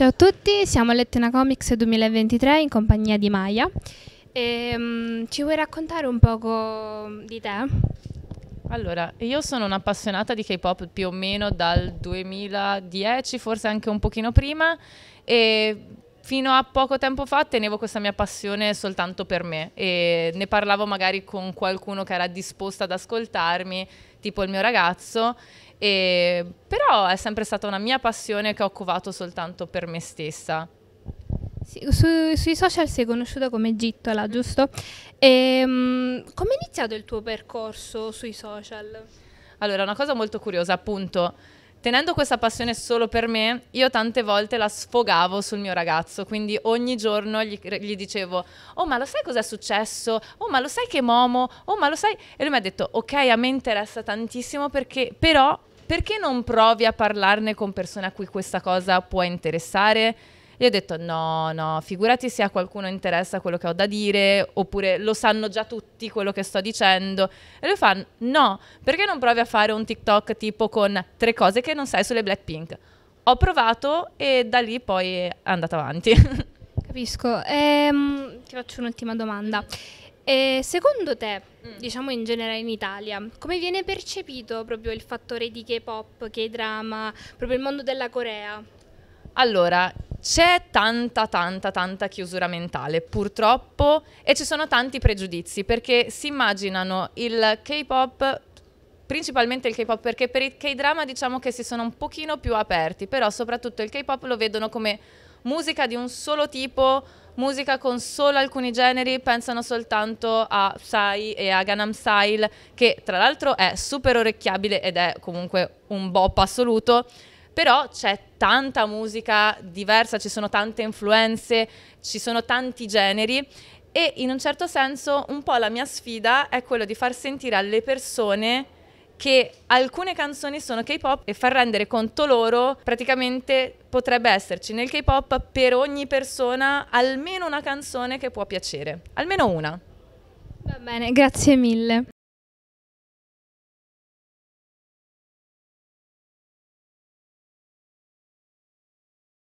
Ciao a tutti, siamo a Lettena Comics 2023 in compagnia di Maya. E, um, ci vuoi raccontare un poco di te? Allora, io sono un'appassionata di K-pop più o meno dal 2010, forse anche un pochino prima, e fino a poco tempo fa tenevo questa mia passione soltanto per me e ne parlavo magari con qualcuno che era disposto ad ascoltarmi, tipo il mio ragazzo, e, però è sempre stata una mia passione che ho covato soltanto per me stessa. Su, sui social sei conosciuta come Gittola, mm. giusto? Ehm, come è iniziato il tuo percorso sui social? Allora, una cosa molto curiosa, appunto, tenendo questa passione solo per me, io tante volte la sfogavo sul mio ragazzo, quindi ogni giorno gli, gli dicevo, oh ma lo sai cos'è successo? Oh ma lo sai che momo? Oh ma lo sai? E lui mi ha detto, ok, a me interessa tantissimo perché però perché non provi a parlarne con persone a cui questa cosa può interessare? Io ho detto no, no, figurati se a qualcuno interessa quello che ho da dire, oppure lo sanno già tutti quello che sto dicendo. E lui fa no, perché non provi a fare un TikTok tipo con tre cose che non sai sulle Blackpink? Ho provato e da lì poi è andata avanti. Capisco. Ehm, ti faccio un'ultima domanda. E secondo te, mm. diciamo in generale in Italia, come viene percepito proprio il fattore di K-pop, K-drama, proprio il mondo della Corea? Allora, c'è tanta, tanta, tanta chiusura mentale, purtroppo, e ci sono tanti pregiudizi, perché si immaginano il K-pop principalmente il K-pop, perché per il K-drama diciamo che si sono un pochino più aperti, però soprattutto il K-pop lo vedono come musica di un solo tipo, musica con solo alcuni generi, pensano soltanto a Psy e a Ganam Style, che tra l'altro è super orecchiabile ed è comunque un bop assoluto, però c'è tanta musica diversa, ci sono tante influenze, ci sono tanti generi e in un certo senso un po' la mia sfida è quello di far sentire alle persone che alcune canzoni sono K-pop e far rendere conto loro praticamente potrebbe esserci nel K-pop per ogni persona almeno una canzone che può piacere, almeno una. Va bene, grazie mille.